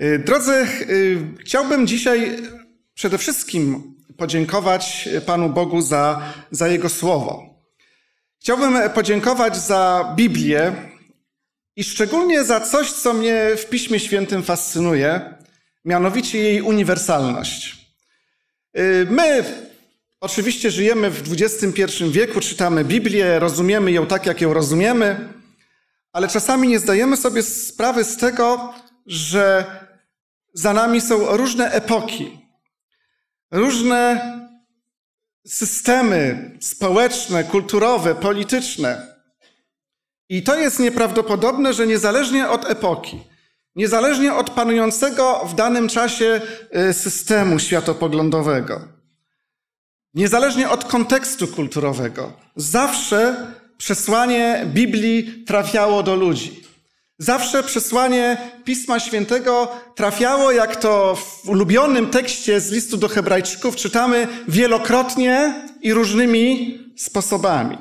Y, drodzy, y, chciałbym dzisiaj przede wszystkim podziękować Panu Bogu za, za Jego słowo. Chciałbym podziękować za Biblię i szczególnie za coś, co mnie w Piśmie Świętym fascynuje, mianowicie jej uniwersalność. Y, my oczywiście żyjemy w XXI wieku, czytamy Biblię, rozumiemy ją tak, jak ją rozumiemy, ale czasami nie zdajemy sobie sprawy z tego, że za nami są różne epoki, różne systemy społeczne, kulturowe, polityczne. I to jest nieprawdopodobne, że niezależnie od epoki, niezależnie od panującego w danym czasie y, systemu światopoglądowego, niezależnie od kontekstu kulturowego, zawsze przesłanie Biblii trafiało do ludzi. Zawsze przesłanie Pisma Świętego trafiało, jak to w ulubionym tekście z listu do Hebrajczyków czytamy, wielokrotnie i różnymi sposobami.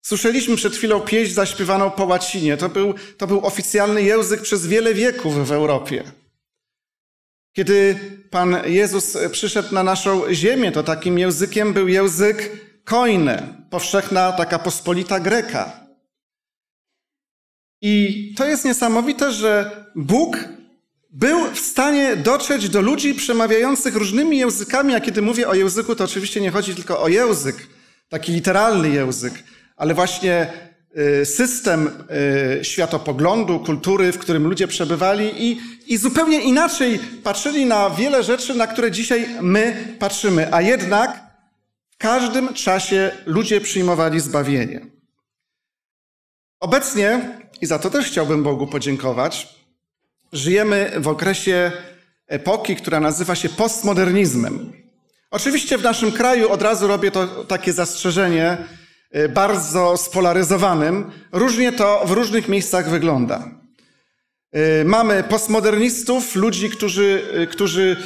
Słyszeliśmy przed chwilą pieśń zaśpiewaną po łacinie. To był, to był oficjalny język przez wiele wieków w Europie. Kiedy Pan Jezus przyszedł na naszą ziemię, to takim językiem był język koine, powszechna taka pospolita greka. I to jest niesamowite, że Bóg był w stanie dotrzeć do ludzi przemawiających różnymi językami, a kiedy mówię o języku, to oczywiście nie chodzi tylko o język, taki literalny język, ale właśnie y, system y, światopoglądu, kultury, w którym ludzie przebywali i, i zupełnie inaczej patrzyli na wiele rzeczy, na które dzisiaj my patrzymy, a jednak w każdym czasie ludzie przyjmowali zbawienie. Obecnie, i za to też chciałbym Bogu podziękować, żyjemy w okresie epoki, która nazywa się postmodernizmem. Oczywiście w naszym kraju od razu robię to takie zastrzeżenie e, bardzo spolaryzowanym. Różnie to w różnych miejscach wygląda. E, mamy postmodernistów, ludzi, którzy, e, którzy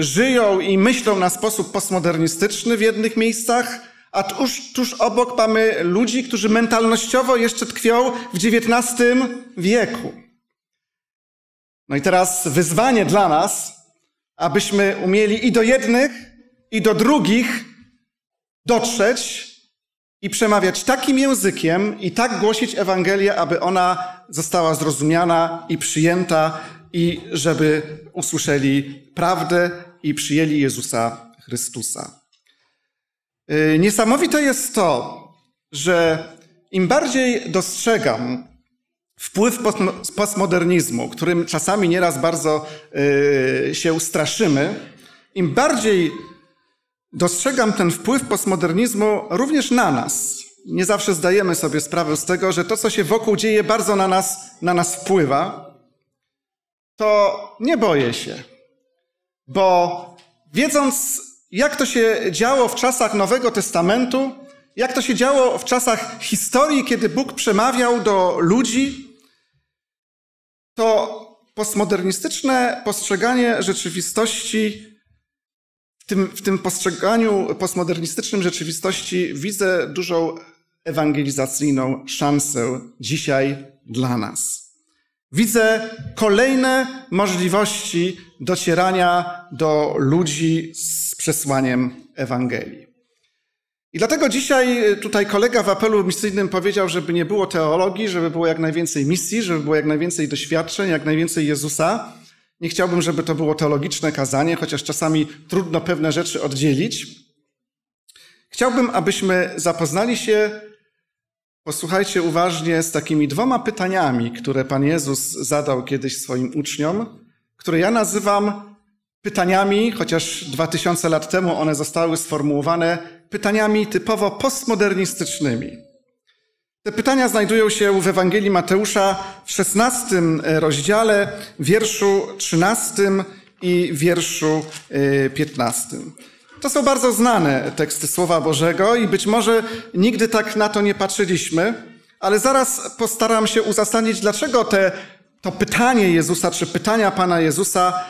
żyją i myślą na sposób postmodernistyczny w jednych miejscach a tuż, tuż obok mamy ludzi, którzy mentalnościowo jeszcze tkwią w XIX wieku. No i teraz wyzwanie dla nas, abyśmy umieli i do jednych, i do drugich dotrzeć i przemawiać takim językiem i tak głosić Ewangelię, aby ona została zrozumiana i przyjęta i żeby usłyszeli prawdę i przyjęli Jezusa Chrystusa. Y, niesamowite jest to, że im bardziej dostrzegam wpływ postmodernizmu, którym czasami nieraz bardzo y, się straszymy, im bardziej dostrzegam ten wpływ postmodernizmu również na nas. Nie zawsze zdajemy sobie sprawę z tego, że to, co się wokół dzieje, bardzo na nas, na nas wpływa. To nie boję się, bo wiedząc, jak to się działo w czasach Nowego Testamentu? Jak to się działo w czasach historii, kiedy Bóg przemawiał do ludzi? To postmodernistyczne postrzeganie rzeczywistości, w tym, w tym postrzeganiu postmodernistycznym rzeczywistości widzę dużą ewangelizacyjną szansę dzisiaj dla nas. Widzę kolejne możliwości docierania do ludzi z przesłaniem Ewangelii. I dlatego dzisiaj y, tutaj kolega w apelu misyjnym powiedział, żeby nie było teologii, żeby było jak najwięcej misji, żeby było jak najwięcej doświadczeń, jak najwięcej Jezusa. Nie chciałbym, żeby to było teologiczne kazanie, chociaż czasami trudno pewne rzeczy oddzielić. Chciałbym, abyśmy zapoznali się Posłuchajcie uważnie z takimi dwoma pytaniami, które Pan Jezus zadał kiedyś swoim uczniom, które ja nazywam pytaniami, chociaż dwa tysiące lat temu one zostały sformułowane pytaniami typowo postmodernistycznymi. Te pytania znajdują się w Ewangelii Mateusza w 16 e, rozdziale, wierszu 13 i wierszu 15. E, to są bardzo znane teksty Słowa Bożego i być może nigdy tak na to nie patrzyliśmy, ale zaraz postaram się uzasadnić, dlaczego te, to pytanie Jezusa, czy pytania Pana Jezusa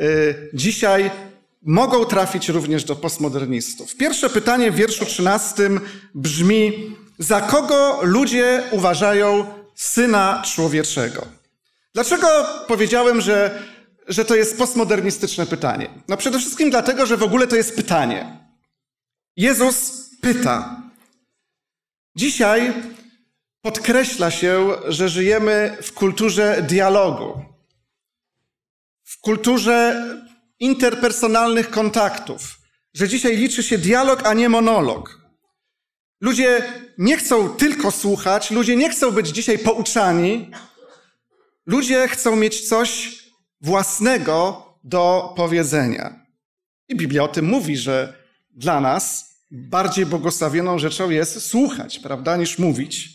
y, dzisiaj mogą trafić również do postmodernistów. Pierwsze pytanie w wierszu 13 brzmi: Za kogo ludzie uważają syna człowieczego? Dlaczego powiedziałem, że że to jest postmodernistyczne pytanie? No przede wszystkim dlatego, że w ogóle to jest pytanie. Jezus pyta. Dzisiaj podkreśla się, że żyjemy w kulturze dialogu, w kulturze interpersonalnych kontaktów, że dzisiaj liczy się dialog, a nie monolog. Ludzie nie chcą tylko słuchać, ludzie nie chcą być dzisiaj pouczani, ludzie chcą mieć coś własnego do powiedzenia. I Biblia o tym mówi, że dla nas bardziej błogosławioną rzeczą jest słuchać, prawda, niż mówić.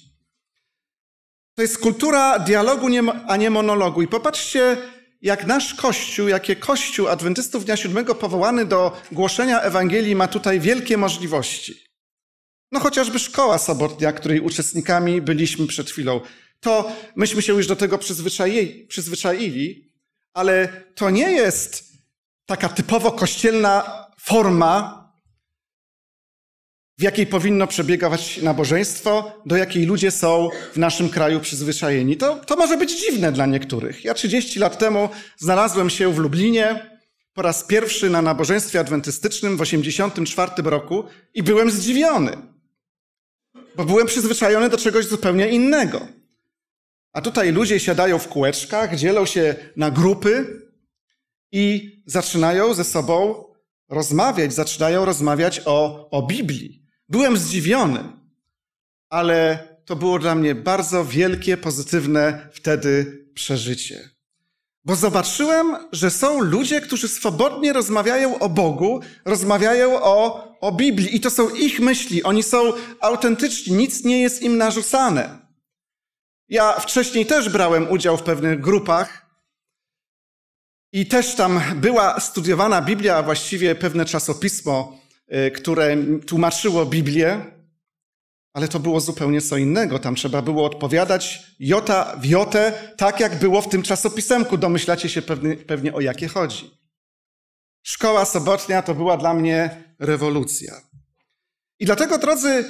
To jest kultura dialogu, a nie monologu. I popatrzcie, jak nasz Kościół, jakie Kościół Adwentystów Dnia Siódmego powołany do głoszenia Ewangelii ma tutaj wielkie możliwości. No chociażby szkoła sobotnia, której uczestnikami byliśmy przed chwilą. To myśmy się już do tego przyzwyczaili, ale to nie jest taka typowo kościelna forma, w jakiej powinno przebiegać nabożeństwo, do jakiej ludzie są w naszym kraju przyzwyczajeni. To, to może być dziwne dla niektórych. Ja 30 lat temu znalazłem się w Lublinie po raz pierwszy na nabożeństwie adwentystycznym w 1984 roku i byłem zdziwiony, bo byłem przyzwyczajony do czegoś zupełnie innego. A tutaj ludzie siadają w kółeczkach, dzielą się na grupy i zaczynają ze sobą rozmawiać, zaczynają rozmawiać o, o Biblii. Byłem zdziwiony, ale to było dla mnie bardzo wielkie, pozytywne wtedy przeżycie. Bo zobaczyłem, że są ludzie, którzy swobodnie rozmawiają o Bogu, rozmawiają o, o Biblii i to są ich myśli. Oni są autentyczni, nic nie jest im narzucane. Ja wcześniej też brałem udział w pewnych grupach i też tam była studiowana Biblia, a właściwie pewne czasopismo, y, które tłumaczyło Biblię, ale to było zupełnie co innego. Tam trzeba było odpowiadać jota w jotę, tak jak było w tym czasopisemku. Domyślacie się pewnie, pewnie o jakie chodzi. Szkoła sobotnia to była dla mnie rewolucja. I dlatego, drodzy,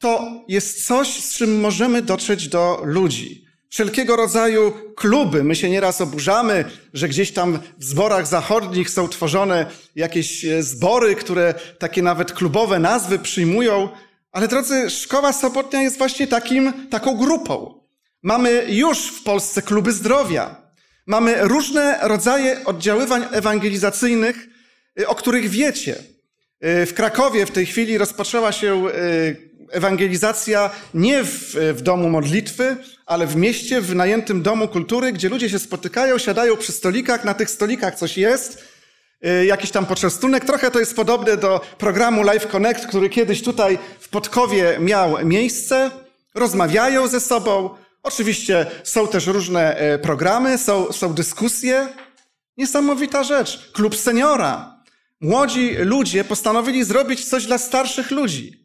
to jest coś, z czym możemy dotrzeć do ludzi. Wszelkiego rodzaju kluby. My się nieraz oburzamy, że gdzieś tam w zborach zachodnich są tworzone jakieś e, zbory, które takie nawet klubowe nazwy przyjmują. Ale drodzy, szkoła sobotnia jest właśnie takim, taką grupą. Mamy już w Polsce kluby zdrowia. Mamy różne rodzaje oddziaływań ewangelizacyjnych, e, o których wiecie. E, w Krakowie w tej chwili rozpoczęła się Ewangelizacja nie w, w domu modlitwy, ale w mieście, w wynajętym domu kultury, gdzie ludzie się spotykają, siadają przy stolikach, na tych stolikach coś jest, y, jakiś tam poczęstunek. Trochę to jest podobne do programu Live Connect, który kiedyś tutaj w Podkowie miał miejsce. Rozmawiają ze sobą. Oczywiście są też różne y, programy, są, są dyskusje. Niesamowita rzecz. Klub seniora. Młodzi ludzie postanowili zrobić coś dla starszych ludzi.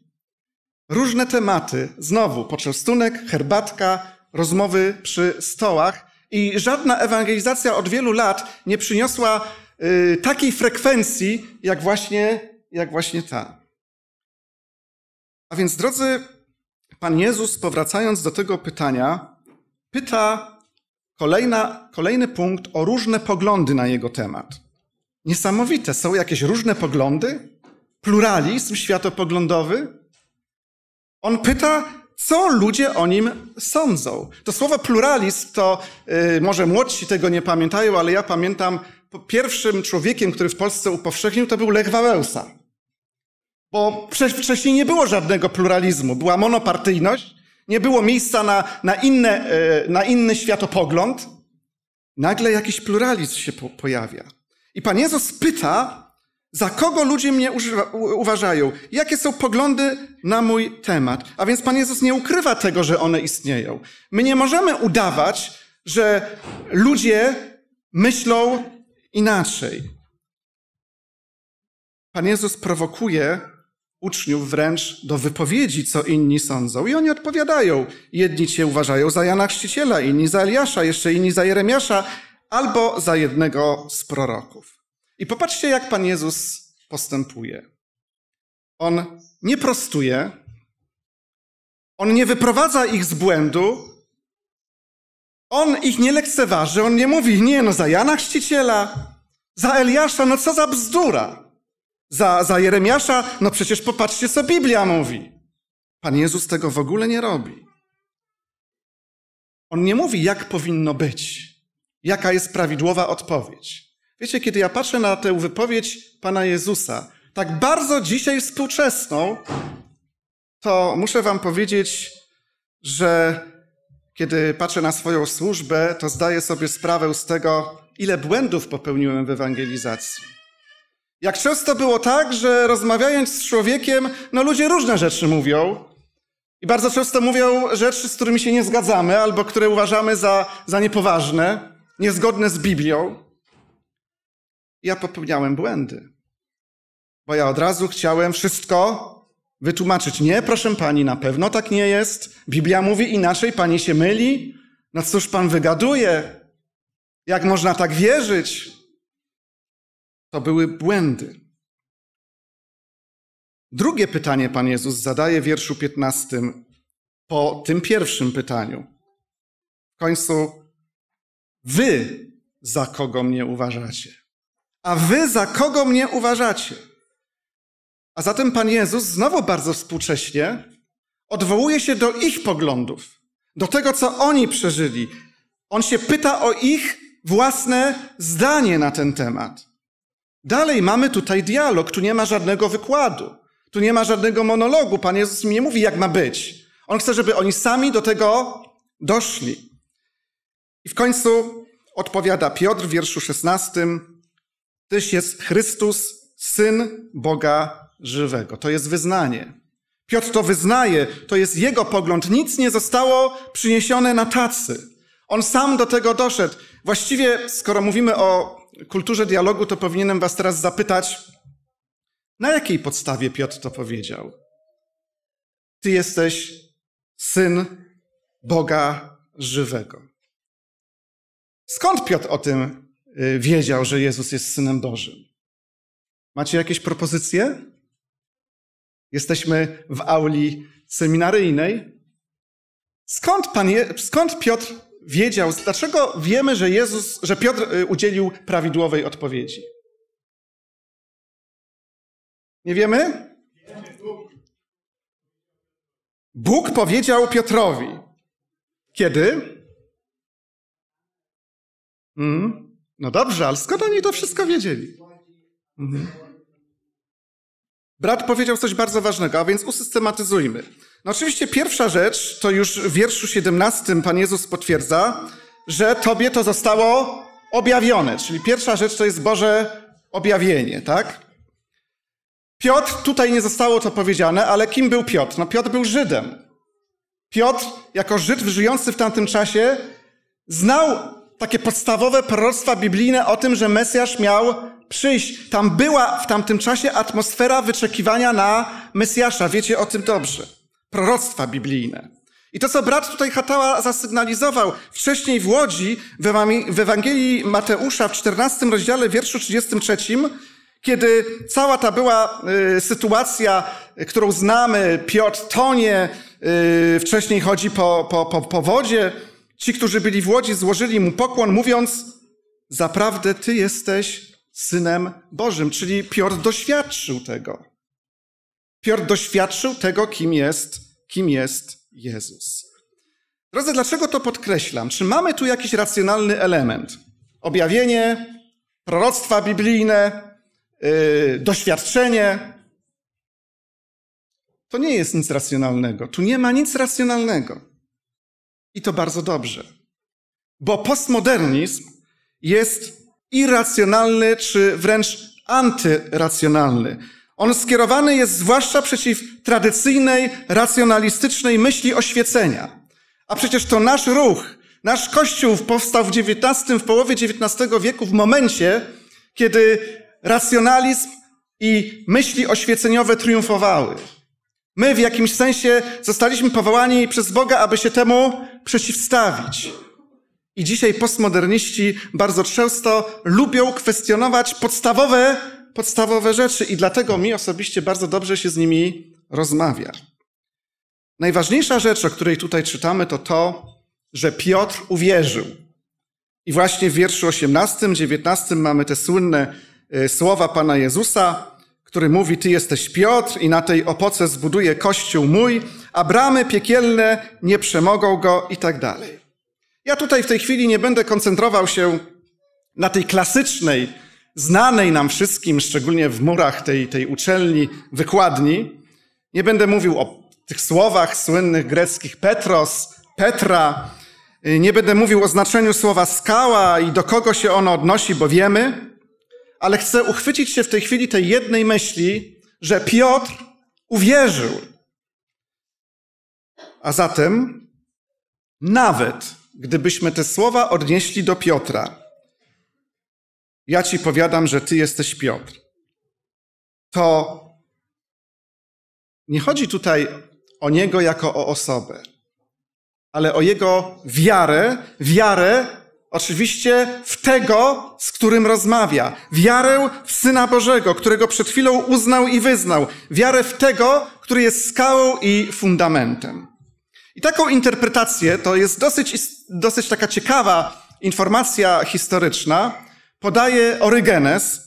Różne tematy, znowu poczęstunek, herbatka, rozmowy przy stołach i żadna ewangelizacja od wielu lat nie przyniosła y, takiej frekwencji, jak właśnie, jak właśnie ta. A więc, drodzy, Pan Jezus, powracając do tego pytania, pyta kolejna, kolejny punkt o różne poglądy na jego temat. Niesamowite, są jakieś różne poglądy? Pluralizm światopoglądowy? On pyta, co ludzie o nim sądzą. To słowo pluralizm to yy, może młodsi tego nie pamiętają, ale ja pamiętam, pierwszym człowiekiem, który w Polsce upowszechnił, to był Lech Wałęsa. Bo wcześniej nie było żadnego pluralizmu, była monopartyjność, nie było miejsca na, na, inne, yy, na inny światopogląd. Nagle jakiś pluralizm się po, pojawia. I Pan Jezus pyta, za kogo ludzie mnie używa, u, uważają? Jakie są poglądy na mój temat? A więc Pan Jezus nie ukrywa tego, że one istnieją. My nie możemy udawać, że ludzie myślą inaczej. Pan Jezus prowokuje uczniów wręcz do wypowiedzi, co inni sądzą. I oni odpowiadają. Jedni cię uważają za Jana Chrzciciela, inni za Eliasza, jeszcze inni za Jeremiasza, albo za jednego z proroków. I popatrzcie, jak Pan Jezus postępuje. On nie prostuje, on nie wyprowadza ich z błędu, on ich nie lekceważy, on nie mówi, nie no, za Jana Chrzciciela, za Eliasza, no co za bzdura. Za, za Jeremiasza, no przecież popatrzcie, co Biblia mówi. Pan Jezus tego w ogóle nie robi. On nie mówi, jak powinno być, jaka jest prawidłowa odpowiedź. Wiecie, kiedy ja patrzę na tę wypowiedź Pana Jezusa, tak bardzo dzisiaj współczesną, to muszę Wam powiedzieć, że kiedy patrzę na swoją służbę, to zdaję sobie sprawę z tego, ile błędów popełniłem w ewangelizacji. Jak często było tak, że rozmawiając z człowiekiem, no ludzie różne rzeczy mówią. I bardzo często mówią rzeczy, z którymi się nie zgadzamy, albo które uważamy za, za niepoważne, niezgodne z Biblią ja popełniałem błędy. Bo ja od razu chciałem wszystko wytłumaczyć. Nie, proszę pani, na pewno tak nie jest. Biblia mówi inaczej, pani się myli. No cóż pan wygaduje? Jak można tak wierzyć? To były błędy. Drugie pytanie Pan Jezus zadaje w wierszu 15 po tym pierwszym pytaniu. W końcu wy za kogo mnie uważacie? a wy za kogo mnie uważacie? A zatem Pan Jezus znowu bardzo współcześnie odwołuje się do ich poglądów, do tego, co oni przeżyli. On się pyta o ich własne zdanie na ten temat. Dalej mamy tutaj dialog, tu nie ma żadnego wykładu, tu nie ma żadnego monologu. Pan Jezus mi nie mówi, jak ma być. On chce, żeby oni sami do tego doszli. I w końcu odpowiada Piotr w wierszu 16. Tyś jest Chrystus, syn Boga żywego. To jest wyznanie. Piotr to wyznaje, to jest jego pogląd. Nic nie zostało przyniesione na tacy. On sam do tego doszedł. Właściwie, skoro mówimy o kulturze dialogu, to powinienem Was teraz zapytać, na jakiej podstawie Piotr to powiedział? Ty jesteś syn Boga żywego. Skąd Piotr o tym Y, wiedział, że Jezus jest synem Bożym. Macie jakieś propozycje? Jesteśmy w auli seminaryjnej. Skąd, pan Je skąd Piotr wiedział, dlaczego wiemy, że Jezus, że Piotr y, udzielił prawidłowej odpowiedzi? Nie wiemy? Bóg powiedział Piotrowi. Kiedy? Hmm? No dobrze, ale skąd oni to wszystko wiedzieli? Mhm. Brat powiedział coś bardzo ważnego, a więc usystematyzujmy. No oczywiście pierwsza rzecz, to już w wierszu 17 Pan Jezus potwierdza, że Tobie to zostało objawione. Czyli pierwsza rzecz to jest Boże objawienie, tak? Piotr, tutaj nie zostało to powiedziane, ale kim był Piotr? No Piotr był Żydem. Piotr, jako Żyd żyjący w tamtym czasie, znał takie podstawowe proroctwa biblijne o tym, że Mesjasz miał przyjść. Tam była w tamtym czasie atmosfera wyczekiwania na Mesjasza. Wiecie o tym dobrze. Proroctwa biblijne. I to, co brat tutaj Hatała zasygnalizował wcześniej w Łodzi, w Ewangelii Mateusza w 14 rozdziale, wierszu 33, kiedy cała ta była y, sytuacja, którą znamy, Piotr tonie, y, wcześniej chodzi po, po, po, po wodzie, Ci, którzy byli w łodzi, złożyli mu pokłon, mówiąc: Zaprawdę ty jesteś synem Bożym. Czyli Piotr doświadczył tego. Piotr doświadczył tego, kim jest, kim jest Jezus. Drodzy, dlaczego to podkreślam? Czy mamy tu jakiś racjonalny element? Objawienie, proroctwa biblijne, yy, doświadczenie. To nie jest nic racjonalnego. Tu nie ma nic racjonalnego. I to bardzo dobrze. Bo postmodernizm jest irracjonalny, czy wręcz antyracjonalny. On skierowany jest zwłaszcza przeciw tradycyjnej, racjonalistycznej myśli oświecenia. A przecież to nasz ruch, nasz Kościół powstał w XIX, w połowie XIX wieku, w momencie, kiedy racjonalizm i myśli oświeceniowe triumfowały. My w jakimś sensie zostaliśmy powołani przez Boga, aby się temu przeciwstawić. I dzisiaj postmoderniści bardzo często lubią kwestionować podstawowe, podstawowe rzeczy i dlatego mi osobiście bardzo dobrze się z nimi rozmawia. Najważniejsza rzecz, o której tutaj czytamy, to to, że Piotr uwierzył. I właśnie w wierszu 18, 19 mamy te słynne e, słowa Pana Jezusa który mówi, Ty jesteś Piotr i na tej opoce zbuduję kościół mój, a bramy piekielne nie przemogą go i tak dalej. Ja tutaj w tej chwili nie będę koncentrował się na tej klasycznej, znanej nam wszystkim, szczególnie w murach tej, tej uczelni, wykładni. Nie będę mówił o tych słowach słynnych greckich Petros, Petra. Nie będę mówił o znaczeniu słowa skała i do kogo się ono odnosi, bo wiemy ale chcę uchwycić się w tej chwili tej jednej myśli, że Piotr uwierzył. A zatem, nawet gdybyśmy te słowa odnieśli do Piotra, ja ci powiadam, że ty jesteś Piotr, to nie chodzi tutaj o niego jako o osobę, ale o jego wiarę, wiarę, Oczywiście w tego, z którym rozmawia. Wiarę w Syna Bożego, którego przed chwilą uznał i wyznał. Wiarę w tego, który jest skałą i fundamentem. I taką interpretację, to jest dosyć, dosyć taka ciekawa informacja historyczna, podaje Orygenes,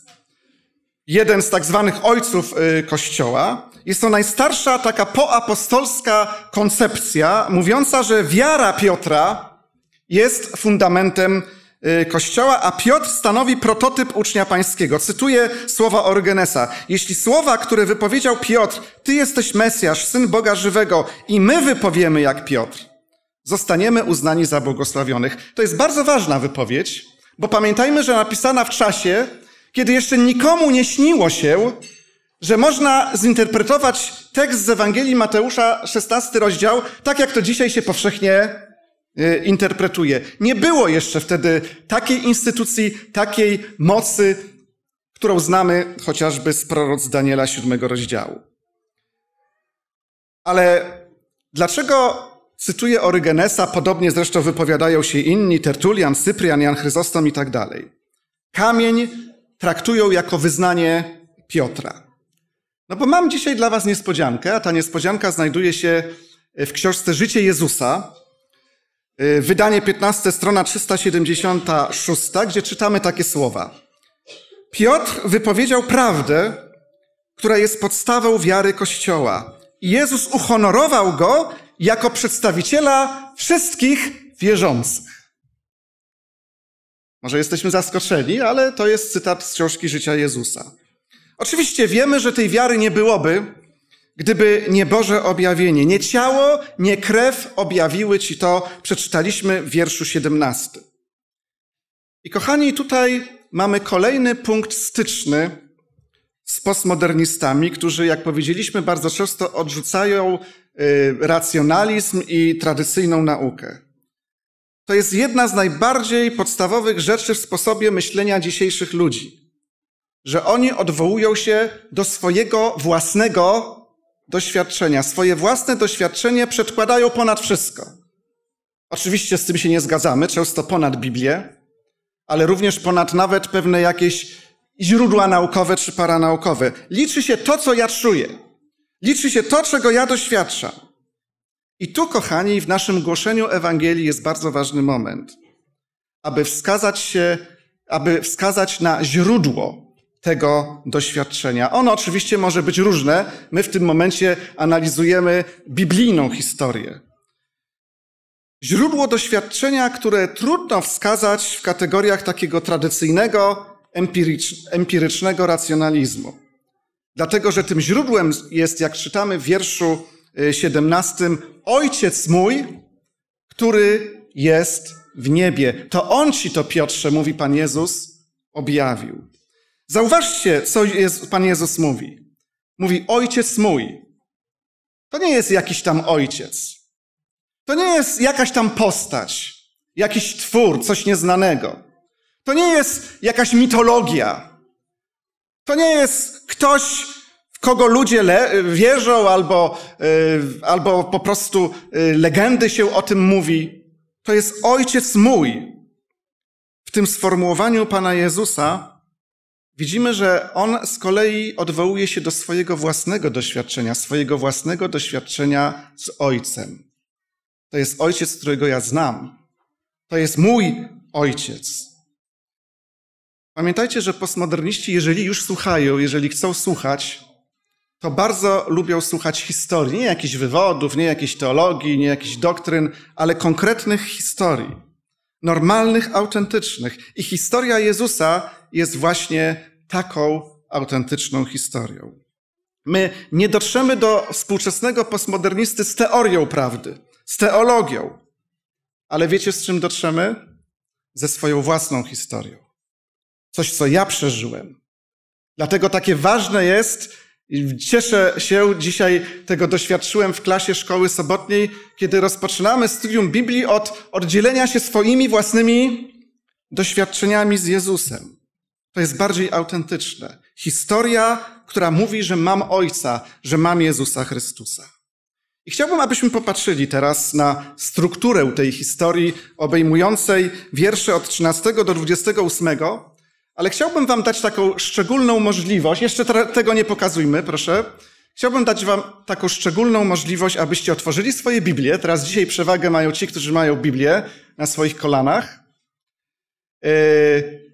jeden z tak zwanych ojców y, Kościoła. Jest to najstarsza taka poapostolska koncepcja, mówiąca, że wiara Piotra jest fundamentem y, Kościoła, a Piotr stanowi prototyp ucznia pańskiego. Cytuję słowa Orgenesa. Jeśli słowa, które wypowiedział Piotr, Ty jesteś Mesjasz, Syn Boga Żywego i my wypowiemy jak Piotr, zostaniemy uznani za błogosławionych. To jest bardzo ważna wypowiedź, bo pamiętajmy, że napisana w czasie, kiedy jeszcze nikomu nie śniło się, że można zinterpretować tekst z Ewangelii Mateusza, 16 rozdział, tak jak to dzisiaj się powszechnie Y, interpretuje. Nie było jeszcze wtedy takiej instytucji, takiej mocy, którą znamy chociażby z proroc Daniela 7 rozdziału. Ale dlaczego cytuję Orygenesa, podobnie zresztą wypowiadają się inni, Tertulian, Cyprian, Jan Chryzostom i tak dalej. Kamień traktują jako wyznanie Piotra. No bo mam dzisiaj dla was niespodziankę, a ta niespodzianka znajduje się w książce Życie Jezusa, E, wydanie 15, strona 376, gdzie czytamy takie słowa. Piotr wypowiedział prawdę, która jest podstawą wiary Kościoła. Jezus uhonorował go jako przedstawiciela wszystkich wierzących. Może jesteśmy zaskoczeni, ale to jest cytat z książki Życia Jezusa. Oczywiście wiemy, że tej wiary nie byłoby, Gdyby nie Boże objawienie, nie ciało, nie krew objawiły ci to, przeczytaliśmy w wierszu 17. I kochani, tutaj mamy kolejny punkt styczny z postmodernistami, którzy, jak powiedzieliśmy, bardzo często odrzucają y, racjonalizm i tradycyjną naukę. To jest jedna z najbardziej podstawowych rzeczy w sposobie myślenia dzisiejszych ludzi, że oni odwołują się do swojego własnego doświadczenia, swoje własne doświadczenie przedkładają ponad wszystko. Oczywiście z tym się nie zgadzamy, często ponad Biblię, ale również ponad nawet pewne jakieś źródła naukowe czy paranaukowe. Liczy się to, co ja czuję. Liczy się to, czego ja doświadczam. I tu, kochani, w naszym głoszeniu Ewangelii jest bardzo ważny moment, aby wskazać się, aby wskazać na źródło tego doświadczenia. Ono oczywiście może być różne. My w tym momencie analizujemy biblijną historię. Źródło doświadczenia, które trudno wskazać w kategoriach takiego tradycyjnego, empirycznego racjonalizmu. Dlatego, że tym źródłem jest, jak czytamy w wierszu 17, y, Ojciec mój, który jest w niebie. To On ci to, Piotrze, mówi Pan Jezus, objawił. Zauważcie, co Pan Jezus mówi. Mówi, ojciec mój. To nie jest jakiś tam ojciec. To nie jest jakaś tam postać, jakiś twór, coś nieznanego. To nie jest jakaś mitologia. To nie jest ktoś, w kogo ludzie le- wierzą albo, yy, albo po prostu yy, legendy się o tym mówi. To jest ojciec mój. W tym sformułowaniu Pana Jezusa widzimy, że on z kolei odwołuje się do swojego własnego doświadczenia, swojego własnego doświadczenia z ojcem. To jest ojciec, którego ja znam. To jest mój ojciec. Pamiętajcie, że postmoderniści, jeżeli już słuchają, jeżeli chcą słuchać, to bardzo lubią słuchać historii. Nie jakichś wywodów, nie jakiejś teologii, nie jakichś doktryn, ale konkretnych historii. Normalnych, autentycznych. I historia Jezusa jest właśnie taką autentyczną historią. My nie dotrzemy do współczesnego postmodernisty z teorią prawdy, z teologią, ale wiecie z czym dotrzemy? Ze swoją własną historią. Coś, co ja przeżyłem. Dlatego takie ważne jest, i cieszę się, dzisiaj tego doświadczyłem w klasie szkoły sobotniej, kiedy rozpoczynamy studium Biblii od oddzielenia się swoimi własnymi doświadczeniami z Jezusem. To jest bardziej autentyczne. Historia, która mówi, że mam Ojca, że mam Jezusa Chrystusa. I chciałbym, abyśmy popatrzyli teraz na strukturę tej historii obejmującej wiersze od 13 do 28, ale chciałbym Wam dać taką szczególną możliwość, jeszcze tego nie pokazujmy, proszę. Chciałbym dać Wam taką szczególną możliwość, abyście otworzyli swoje Biblię. Teraz dzisiaj przewagę mają ci, którzy mają Biblię na swoich kolanach. Yy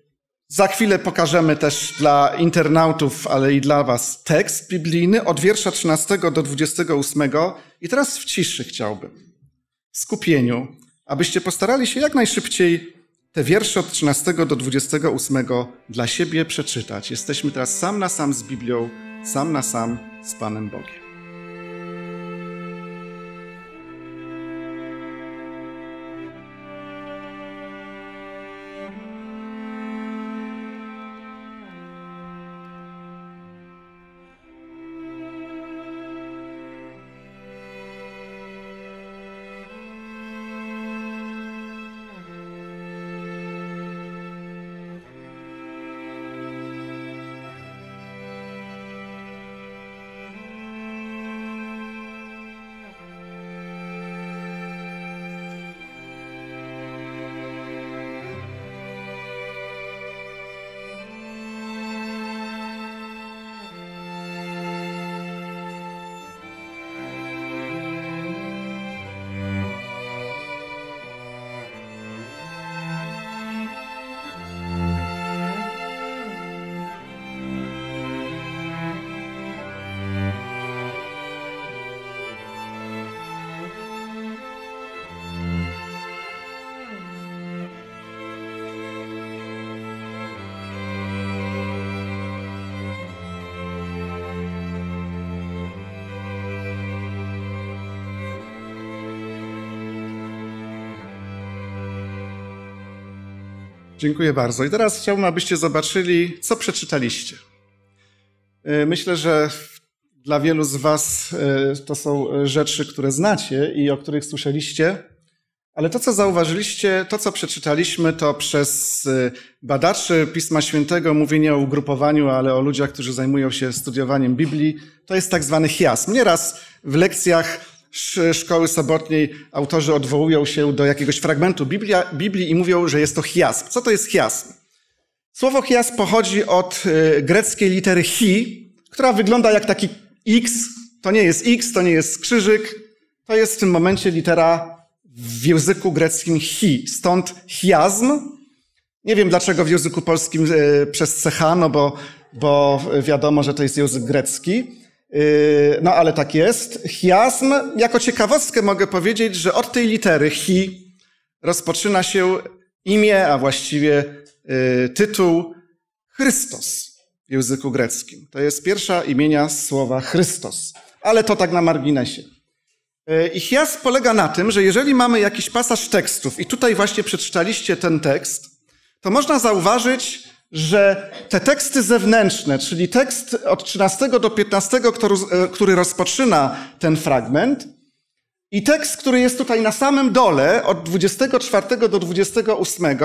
za chwilę pokażemy też dla internautów, ale i dla Was tekst biblijny od wiersza 13 do 28. I teraz w ciszy chciałbym, w skupieniu, abyście postarali się jak najszybciej te wiersze od 13 do 28 dla siebie przeczytać. Jesteśmy teraz sam na sam z Biblią, sam na sam z Panem Bogiem. Dziękuję bardzo. I teraz chciałbym, abyście zobaczyli, co przeczytaliście. E, myślę, że dla wielu z Was e, to są e, rzeczy, które znacie i o których słyszeliście, ale to, co zauważyliście, to, co przeczytaliśmy, to przez badaczy Pisma Świętego, mówienie o ugrupowaniu, ale o ludziach, którzy zajmują się studiowaniem Biblii, to jest tak zwany chiasm. Nieraz w lekcjach szkoły sobotniej autorzy odwołują się do jakiegoś fragmentu Biblia, Biblii i mówią, że jest to chiasm. Co to jest chiasm? Słowo chiasm pochodzi od y, greckiej litery chi, która wygląda jak taki X. To nie jest X, to nie jest krzyżyk. To jest w tym momencie litera w języku greckim chi. Stąd chiasm. Nie wiem dlaczego w języku polskim y, przez no bo, bo wiadomo, że to jest język grecki. Yy, no ale tak jest. Chiasm, jako ciekawostkę mogę powiedzieć, że od tej litery chi rozpoczyna się imię, a właściwie yy, tytuł Chrystus w języku greckim. To jest pierwsza imienia słowa Chrystus. Ale to tak na marginesie. Yy, I chiasm polega na tym, że jeżeli mamy jakiś pasaż tekstów, i tutaj właśnie przeczytaliście ten tekst, to można zauważyć, że te teksty zewnętrzne, czyli tekst od 13 do 15, który, e, który rozpoczyna ten fragment, i tekst, który jest tutaj na samym dole, od 24 do 28,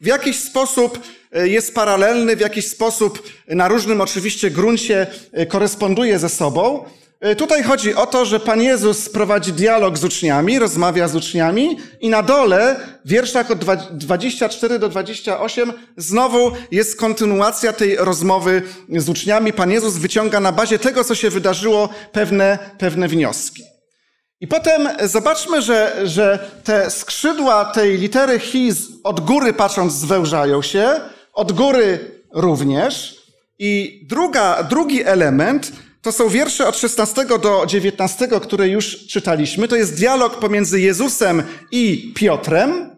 w jakiś sposób e, jest paralelny, w jakiś sposób na różnym oczywiście gruncie e, koresponduje ze sobą, E, tutaj chodzi o to, że Pan Jezus prowadzi dialog z uczniami, rozmawia z uczniami i na dole, w wierszach od 24 do 28, znowu jest kontynuacja tej rozmowy z uczniami. Pan Jezus wyciąga na bazie tego, co się wydarzyło, pewne, pewne wnioski. I potem zobaczmy, że, że te skrzydła tej litery chi od góry patrząc zwężają się, od góry również. I druga, drugi element to są wiersze od 16 do 19, które już czytaliśmy. To jest dialog pomiędzy Jezusem i Piotrem.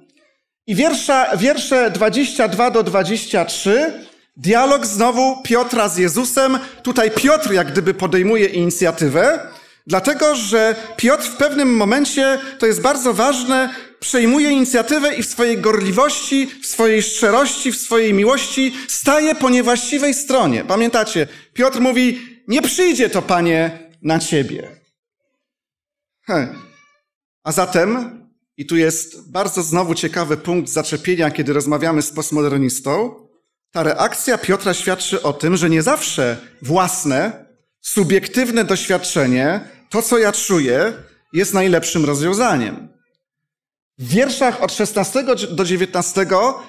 I wiersza, wiersze 22 do 23, dialog znowu Piotra z Jezusem. Tutaj Piotr jak gdyby podejmuje inicjatywę, dlatego że Piotr w pewnym momencie, to jest bardzo ważne, przejmuje inicjatywę i w swojej gorliwości, w swojej szczerości, w swojej miłości staje po niewłaściwej stronie. Pamiętacie, Piotr mówi, nie przyjdzie to, Panie, na Ciebie. He. A zatem, i tu jest bardzo znowu ciekawy punkt zaczepienia, kiedy rozmawiamy z postmodernistą, ta reakcja Piotra świadczy o tym, że nie zawsze własne, subiektywne doświadczenie, to co ja czuję, jest najlepszym rozwiązaniem. W wierszach od 16 do 19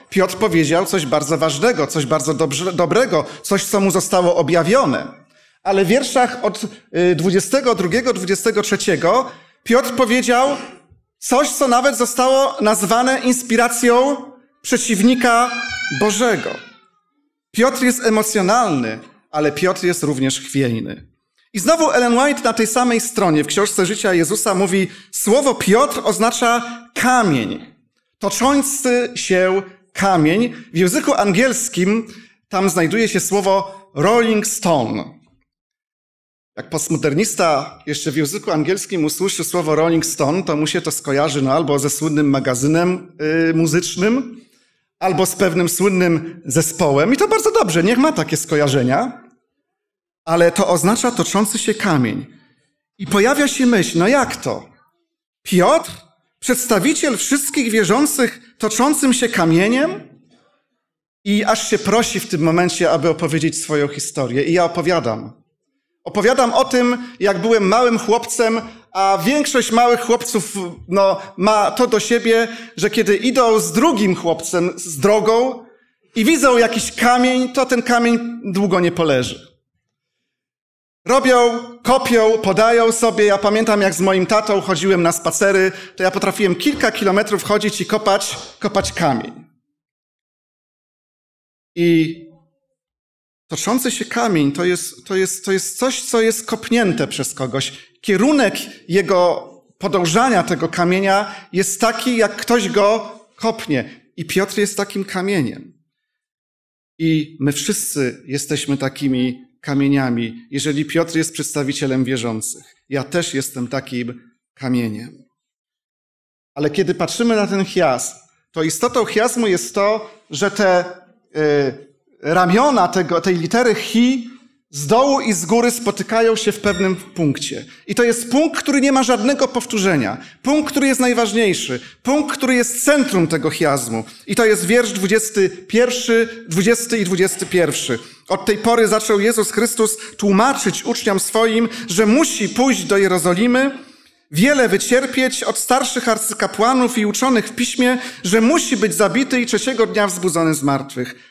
Piotr powiedział coś bardzo ważnego, coś bardzo dobrze, dobrego, coś, co mu zostało objawione. Ale w wierszach od 22-23 y, Piotr powiedział coś, co nawet zostało nazwane inspiracją przeciwnika Bożego. Piotr jest emocjonalny, ale Piotr jest również chwiejny. I znowu Ellen White na tej samej stronie w książce Życia Jezusa mówi: Słowo Piotr oznacza kamień, toczący się kamień. W języku angielskim tam znajduje się słowo rolling stone. Jak postmodernista jeszcze w języku angielskim usłyszy słowo Rolling Stone, to mu się to skojarzy no, albo ze słynnym magazynem yy, muzycznym, albo z pewnym słynnym zespołem. I to bardzo dobrze, niech ma takie skojarzenia, ale to oznacza toczący się kamień. I pojawia się myśl, no jak to? Piotr, przedstawiciel wszystkich wierzących toczącym się kamieniem? I aż się prosi w tym momencie, aby opowiedzieć swoją historię. I ja opowiadam. Opowiadam o tym, jak byłem małym chłopcem, a większość małych chłopców no, ma to do siebie, że kiedy idą z drugim chłopcem, z drogą i widzą jakiś kamień, to ten kamień długo nie poleży. Robią, kopią, podają sobie. Ja pamiętam, jak z moim tatą chodziłem na spacery, to ja potrafiłem kilka kilometrów chodzić i kopać, kopać kamień. I Toczący się kamień to jest, to, jest, to jest coś, co jest kopnięte przez kogoś. Kierunek jego podążania tego kamienia jest taki, jak ktoś go kopnie. I Piotr jest takim kamieniem. I my wszyscy jesteśmy takimi kamieniami. Jeżeli Piotr jest przedstawicielem wierzących, ja też jestem takim kamieniem. Ale kiedy patrzymy na ten chiasm, to istotą chiasmu jest to, że te y, ramiona tego, tej litery chi z dołu i z góry spotykają się w pewnym punkcie. I to jest punkt, który nie ma żadnego powtórzenia. Punkt, który jest najważniejszy. Punkt, który jest centrum tego chiazmu. I to jest wiersz 21, 20 i 21. Od tej pory zaczął Jezus Chrystus tłumaczyć uczniom swoim, że musi pójść do Jerozolimy, wiele wycierpieć od starszych arcykapłanów i uczonych w piśmie, że musi być zabity i trzeciego dnia wzbudzony z martwych.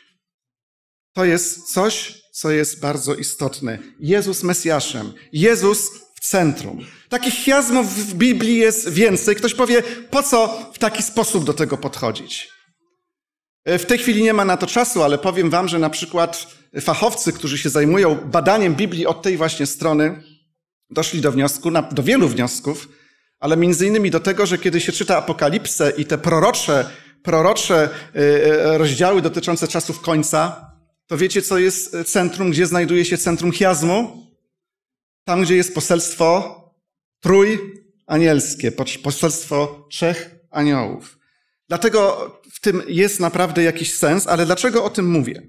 To jest coś, co jest bardzo istotne. Jezus Mesjaszem. Jezus w centrum. Takich chiasmów w Biblii jest więcej. Ktoś powie, po co w taki sposób do tego podchodzić? E, w tej chwili nie ma na to czasu, ale powiem Wam, że na przykład fachowcy, którzy się zajmują badaniem Biblii od tej właśnie strony, doszli do wniosku, do wielu wniosków, ale między innymi do tego, że kiedy się czyta Apokalipsę i te prorocze, prorocze e, e, rozdziały dotyczące czasów końca, to wiecie, co jest e, centrum, gdzie znajduje się centrum chiazmu? Tam, gdzie jest poselstwo trójanielskie, poselstwo trzech aniołów. Dlatego w tym jest naprawdę jakiś sens, ale dlaczego o tym mówię?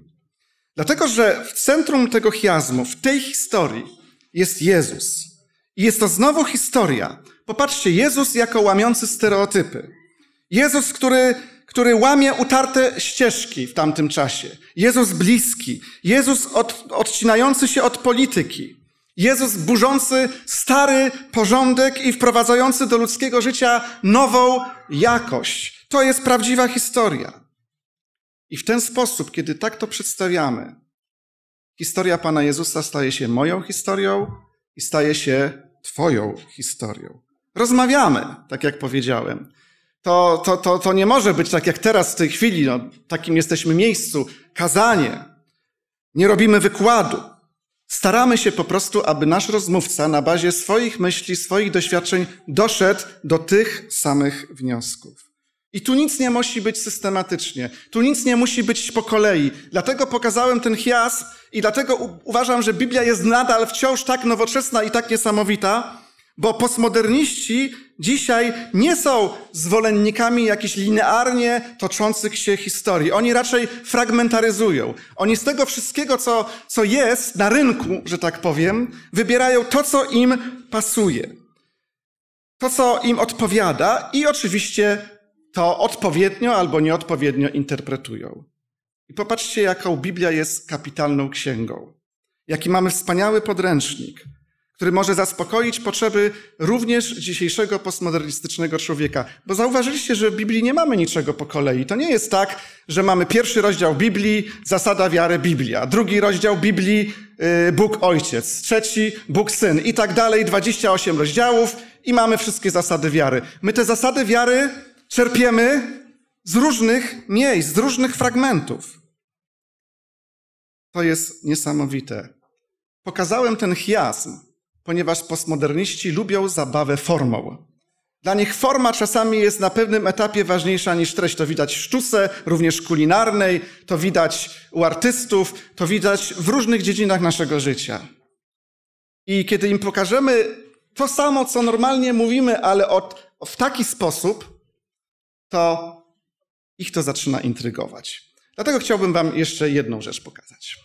Dlatego, że w centrum tego chiazmu, w tej historii jest Jezus. I jest to znowu historia. Popatrzcie, Jezus jako łamiący stereotypy. Jezus, który który łamie utarte ścieżki w tamtym czasie. Jezus bliski, Jezus od, odcinający się od polityki, Jezus burzący stary porządek i wprowadzający do ludzkiego życia nową jakość. To jest prawdziwa historia. I w ten sposób, kiedy tak to przedstawiamy, historia Pana Jezusa staje się moją historią i staje się Twoją historią. Rozmawiamy, tak jak powiedziałem to, to, to, to nie może być tak jak teraz w tej chwili, no, takim jesteśmy miejscu, kazanie. Nie robimy wykładu. Staramy się po prostu, aby nasz rozmówca na bazie swoich myśli, swoich doświadczeń doszedł do tych samych wniosków. I tu nic nie musi być systematycznie, tu nic nie musi być po kolei. Dlatego pokazałem ten chias i dlatego uważam, że Biblia jest nadal wciąż tak nowoczesna i tak niesamowita, bo postmoderniści dzisiaj nie są zwolennikami jakichś linearnie toczących się historii. Oni raczej fragmentaryzują. Oni z tego wszystkiego, co, co jest na rynku, że tak powiem, wybierają to, co im pasuje. To, co im odpowiada i oczywiście to odpowiednio albo nieodpowiednio interpretują. I popatrzcie, jaką Biblia jest kapitalną księgą. Jaki mamy wspaniały podręcznik – który może zaspokoić potrzeby również dzisiejszego postmodernistycznego człowieka. Bo zauważyliście, że w Biblii nie mamy niczego po kolei. To nie jest tak, że mamy pierwszy rozdział Biblii, zasada wiary Biblia, drugi rozdział Biblii, y, Bóg Ojciec, trzeci Bóg Syn i tak dalej, 28 rozdziałów i mamy wszystkie zasady wiary. My te zasady wiary czerpiemy z różnych miejsc, z różnych fragmentów. To jest niesamowite. Pokazałem ten chiasm, ponieważ postmoderniści lubią zabawę formą. Dla nich forma czasami jest na pewnym etapie ważniejsza niż treść. To widać w sztuce, również kulinarnej, to widać u artystów, to widać w różnych dziedzinach naszego życia. I kiedy im pokażemy to samo, co normalnie mówimy, ale od, w taki sposób, to ich to zaczyna intrygować. Dlatego chciałbym Wam jeszcze jedną rzecz pokazać.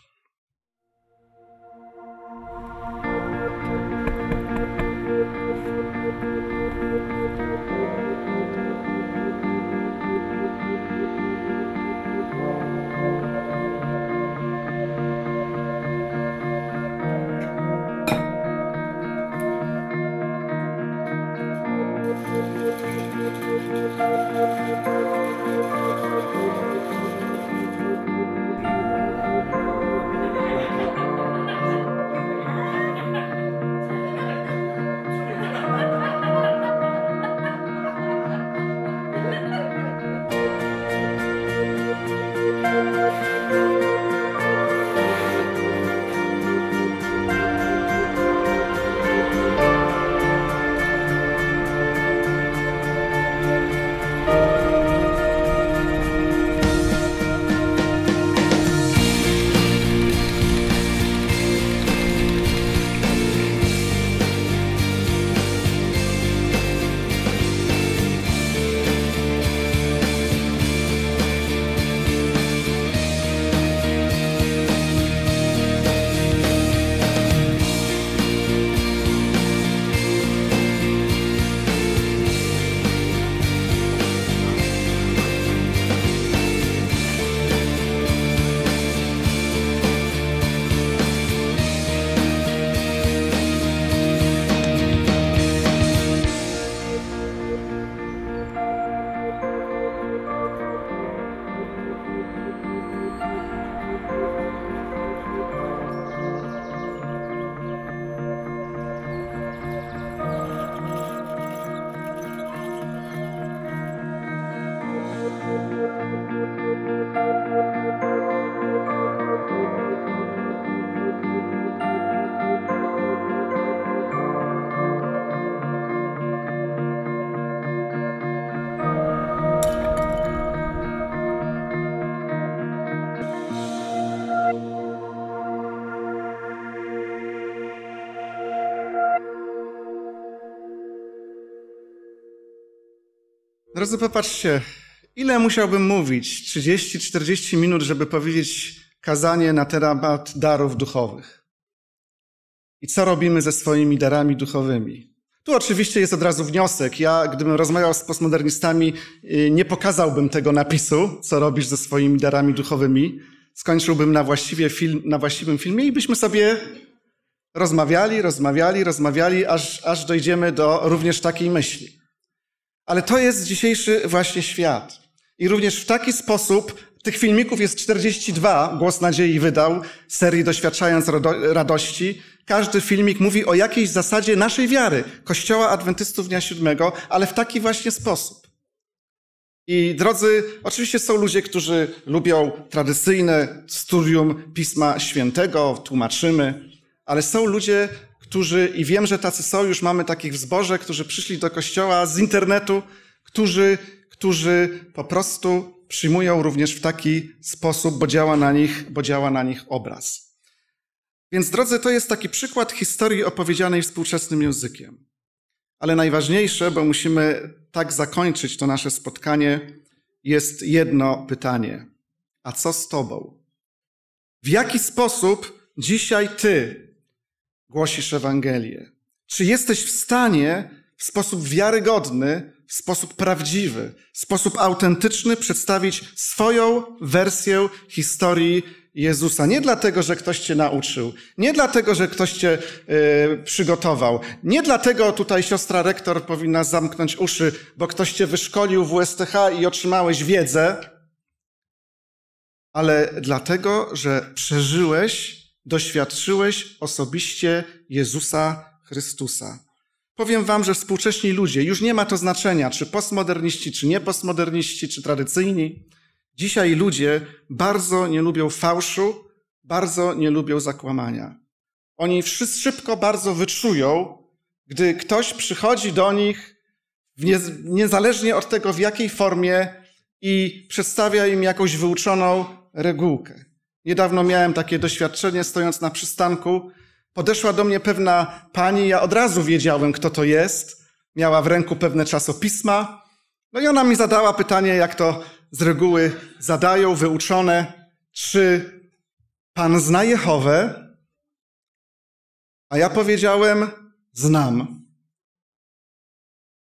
Thank you. drodzy, popatrzcie, ile musiałbym mówić 30-40 minut, żeby powiedzieć kazanie na temat darów duchowych. I co robimy ze swoimi darami duchowymi? Tu oczywiście jest od razu wniosek. Ja, gdybym rozmawiał z postmodernistami, y, nie pokazałbym tego napisu, co robisz ze swoimi darami duchowymi. Skończyłbym na, film, na właściwym filmie i byśmy sobie rozmawiali, rozmawiali, rozmawiali, aż, aż dojdziemy do również takiej myśli. Ale to jest dzisiejszy właśnie świat. I również w taki sposób tych filmików jest 42, Głos Nadziei wydał, serii Doświadczając Radości. Każdy filmik mówi o jakiejś zasadzie naszej wiary, Kościoła Adwentystów Dnia Siódmego, ale w taki właśnie sposób. I drodzy, oczywiście są ludzie, którzy lubią tradycyjne studium Pisma Świętego, tłumaczymy, ale są ludzie, którzy, i wiem, że tacy są, już mamy takich w zborze, którzy przyszli do kościoła z internetu, którzy, którzy po prostu przyjmują również w taki sposób, bo działa na nich, bo działa na nich obraz. Więc drodzy, to jest taki przykład historii opowiedzianej współczesnym językiem. Ale najważniejsze, bo musimy tak zakończyć to nasze spotkanie, jest jedno pytanie. A co z Tobą? W jaki sposób dzisiaj Ty głosisz Ewangelię? Czy jesteś w stanie w sposób wiarygodny, w sposób prawdziwy, w sposób autentyczny przedstawić swoją wersję historii Jezusa. Nie dlatego, że ktoś cię nauczył, nie dlatego, że ktoś cię e, przygotował, nie dlatego tutaj siostra rektor powinna zamknąć uszy, bo ktoś cię wyszkolił w USTH i otrzymałeś wiedzę, ale dlatego, że przeżyłeś doświadczyłeś osobiście Jezusa Chrystusa. Powiem wam, że współcześni ludzie, już nie ma to znaczenia, czy postmoderniści, czy niepostmoderniści, czy tradycyjni, dzisiaj ludzie bardzo nie lubią fałszu, bardzo nie lubią zakłamania. Oni wszyscy szybko bardzo wyczują, gdy ktoś przychodzi do nich, niezależnie od tego w jakiej formie, i przedstawia im jakąś wyuczoną regułkę. Niedawno miałem takie doświadczenie, stojąc na przystanku. Podeszła do mnie pewna pani, ja od razu wiedziałem, kto to jest. Miała w ręku pewne czasopisma. No i ona mi zadała pytanie, jak to z reguły zadają, wyuczone, czy pan zna Jehowę? A ja powiedziałem, znam.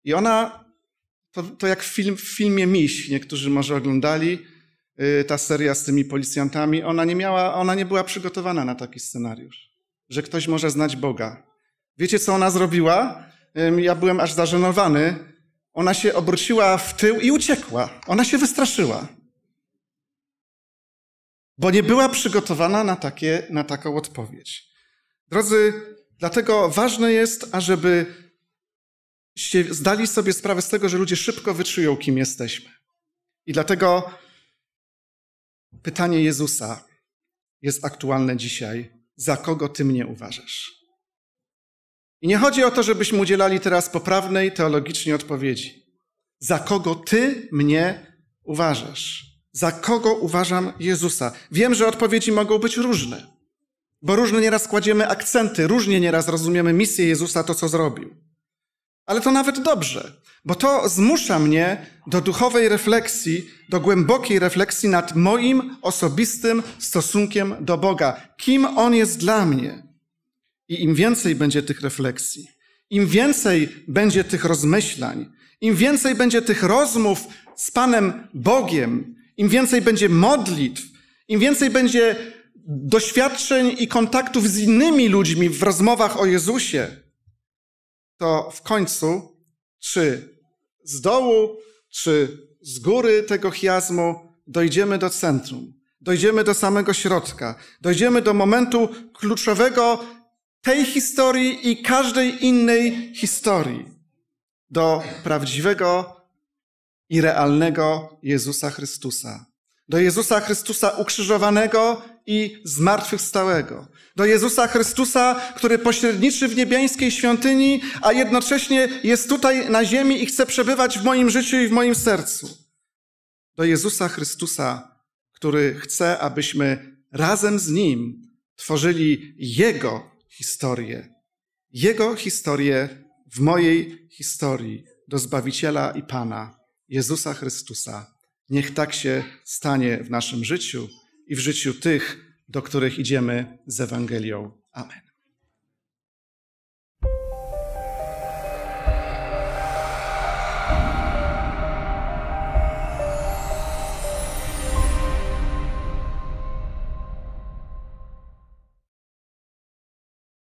I ona, to, to jak film, w filmie Miś, niektórzy może oglądali, Y, ta seria z tymi policjantami, ona nie miała, ona nie była przygotowana na taki scenariusz, że ktoś może znać Boga. Wiecie, co ona zrobiła? Ja byłem aż zażenowany. Ona się obróciła w tył i uciekła. Ona się wystraszyła. Bo nie była przygotowana na, takie, na taką odpowiedź. Drodzy, dlatego ważne jest, ażeby zdali sobie sprawę z tego, że ludzie szybko wyczują, kim jesteśmy. I dlatego Pytanie Jezusa jest aktualne dzisiaj. Za kogo ty mnie uważasz? I nie chodzi o to, żebyśmy udzielali teraz poprawnej teologicznie odpowiedzi. Za kogo ty mnie uważasz? Za kogo uważam Jezusa? Wiem, że odpowiedzi mogą być różne, bo różnie nieraz kładziemy akcenty, różnie nieraz rozumiemy misję Jezusa, to co zrobił. Ale to nawet dobrze, bo to zmusza mnie do duchowej refleksji, do głębokiej refleksji nad moim osobistym stosunkiem do Boga. Kim On jest dla mnie? I im więcej będzie tych refleksji, im więcej będzie tych rozmyślań, im więcej będzie tych rozmów z Panem Bogiem, im więcej będzie modlitw, im więcej będzie doświadczeń i kontaktów z innymi ludźmi w rozmowach o Jezusie, to w końcu, czy z dołu, czy z góry tego chiasmu dojdziemy do centrum, dojdziemy do samego środka, dojdziemy do momentu kluczowego tej historii i każdej innej historii, do prawdziwego i realnego Jezusa Chrystusa. Do Jezusa Chrystusa ukrzyżowanego i zmartwychwstałego. Do Jezusa Chrystusa, który pośredniczy w niebiańskiej świątyni, a jednocześnie jest tutaj na ziemi i chce przebywać w moim życiu i w moim sercu. Do Jezusa Chrystusa, który chce, abyśmy razem z Nim tworzyli Jego historię. Jego historię w mojej historii do Zbawiciela i Pana, Jezusa Chrystusa. Niech tak się stanie w naszym życiu i w życiu tych, do których idziemy z Ewangelią. Amen.